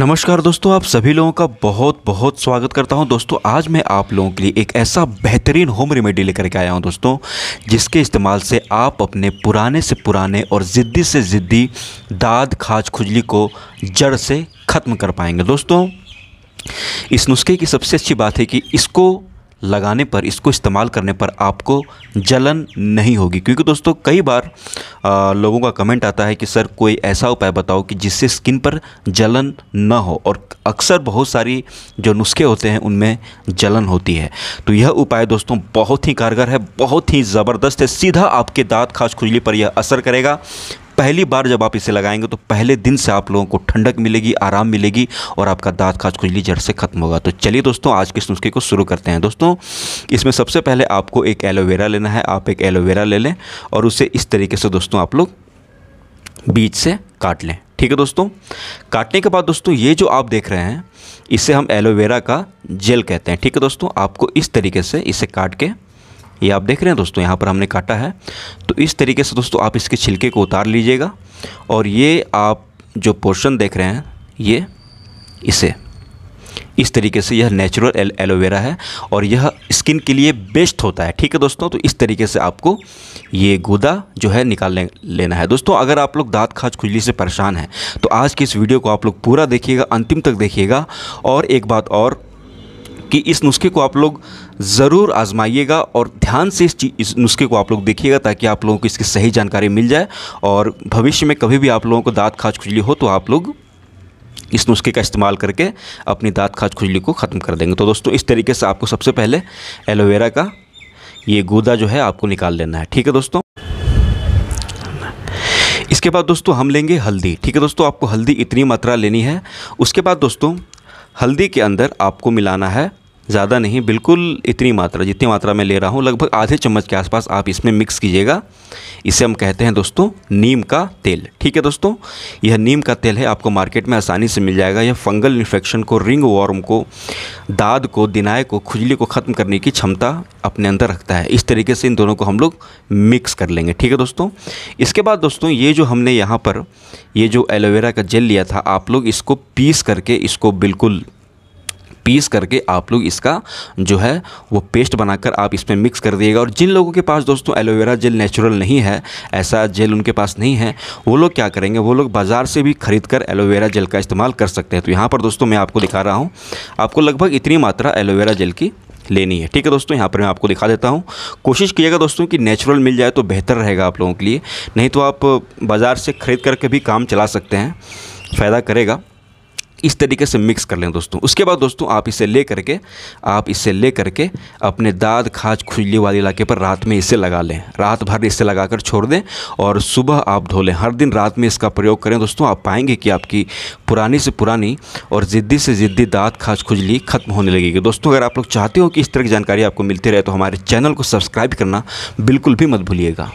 नमस्कार दोस्तों आप सभी लोगों का बहुत बहुत स्वागत करता हूं दोस्तों आज मैं आप लोगों के लिए एक ऐसा बेहतरीन होम रेमेडी लेकर के आया हूं दोस्तों जिसके इस्तेमाल से आप अपने पुराने से पुराने और ज़िद्दी से ज़िद्दी दाद खाज खुजली को जड़ से ख़त्म कर पाएंगे दोस्तों इस नुस्खे की सबसे अच्छी बात है कि इसको लगाने पर इसको इस्तेमाल करने पर आपको जलन नहीं होगी क्योंकि दोस्तों कई बार लोगों का कमेंट आता है कि सर कोई ऐसा उपाय बताओ कि जिससे स्किन पर जलन न हो और अक्सर बहुत सारी जो नुस्खे होते हैं उनमें जलन होती है तो यह उपाय दोस्तों बहुत ही कारगर है बहुत ही ज़बरदस्त है सीधा आपके दांत खास खुजली पर यह असर करेगा पहली बार जब आप इसे लगाएंगे तो पहले दिन से आप लोगों को ठंडक मिलेगी आराम मिलेगी और आपका दाँत खाज खुजली जड़ से खत्म होगा तो चलिए दोस्तों आज के इस नुस्खे को शुरू करते हैं दोस्तों इसमें सबसे पहले आपको एक एलोवेरा लेना है आप एक एलोवेरा ले लें और उसे इस तरीके से दोस्तों आप लोग बीच से काट लें ठीक है दोस्तों काटने के बाद दोस्तों ये जो आप देख रहे हैं इसे हम एलोवेरा का जेल कहते हैं ठीक है दोस्तों आपको इस तरीके से इसे काट के ये आप देख रहे हैं दोस्तों यहाँ पर हमने काटा है तो इस तरीके से दोस्तों आप इसके छिलके को उतार लीजिएगा और ये आप जो पोर्शन देख रहे हैं ये इसे इस तरीके से यह नेचुरल एल एलोवेरा है और यह स्किन के लिए बेस्ट होता है ठीक है दोस्तों तो इस तरीके से आपको ये गुदा जो है निकाल ले, लेना है दोस्तों अगर आप लोग दांत खाज खुजली से परेशान हैं तो आज की इस वीडियो को आप लोग पूरा देखिएगा अंतिम तक देखिएगा और एक बात और कि इस नुस्खे को आप लोग ज़रूर आजमाइएगा और ध्यान से इस, इस नुस्खे को आप लोग देखिएगा ताकि आप लोगों को इसकी सही जानकारी मिल जाए और भविष्य में कभी भी आप लोगों को दाँत खाज खुजली हो तो आप लोग इस नुस्खे का इस्तेमाल करके अपनी दाँत खाज खुजली को ख़त्म कर देंगे तो दोस्तों इस तरीके से आपको सबसे पहले एलोवेरा का ये गूदा जो है आपको निकाल लेना है ठीक है दोस्तों इसके बाद दोस्तों हम लेंगे हल्दी ठीक है दोस्तों आपको हल्दी इतनी मात्रा लेनी है उसके बाद दोस्तों हल्दी के अंदर आपको मिलाना है ज़्यादा नहीं बिल्कुल इतनी मात्रा जितनी मात्रा मैं ले रहा हूँ लगभग आधे चम्मच के आसपास आप इसमें मिक्स कीजिएगा इसे हम कहते हैं दोस्तों नीम का तेल ठीक है दोस्तों यह नीम का तेल है आपको मार्केट में आसानी से मिल जाएगा यह फंगल इन्फेक्शन को रिंग वॉर्म को दाद को दिनाए को खुजली को ख़त्म करने की क्षमता अपने अंदर रखता है इस तरीके से इन दोनों को हम लोग मिक्स कर लेंगे ठीक है दोस्तों इसके बाद दोस्तों ये जो हमने यहाँ पर ये जो एलोवेरा का जेल लिया था आप लोग इसको पीस करके इसको बिल्कुल पीस करके आप लोग इसका जो है वो पेस्ट बनाकर आप इसमें मिक्स कर दिएगा और जिन लोगों के पास दोस्तों एलोवेरा जेल नेचुरल नहीं है ऐसा जेल उनके पास नहीं है वो लोग क्या करेंगे वो लोग बाज़ार से भी खरीद कर एलोवेरा जेल का इस्तेमाल कर सकते हैं तो यहाँ पर दोस्तों मैं आपको दिखा रहा हूँ आपको लगभग इतनी मात्रा एलोवेरा जेल की लेनी है ठीक है दोस्तों यहाँ पर मैं आपको दिखा देता हूँ कोशिश कीजिएगा दोस्तों कि नेचुरल मिल जाए तो बेहतर रहेगा आप लोगों के लिए नहीं तो आप बाज़ार से ख़रीद करके भी काम चला सकते हैं फ़ायदा करेगा इस तरीके से मिक्स कर लें दोस्तों उसके बाद दोस्तों आप इसे ले करके आप इसे ले करके अपने दाद खाज खुजली वाले इलाके पर रात में इसे लगा लें रात भर इसे लगा कर छोड़ दें और सुबह आप धो लें हर दिन रात में इसका प्रयोग करें दोस्तों आप पाएंगे कि आपकी पुरानी से पुरानी और ज़िद्दी से ज़िद्दी दाँत खाज खुजली ख़त्म होने लगेगी दोस्तों अगर आप लोग चाहते हो कि इस तरह की जानकारी आपको मिलती रहे तो हमारे चैनल को सब्सक्राइब करना बिल्कुल भी मत भूलिएगा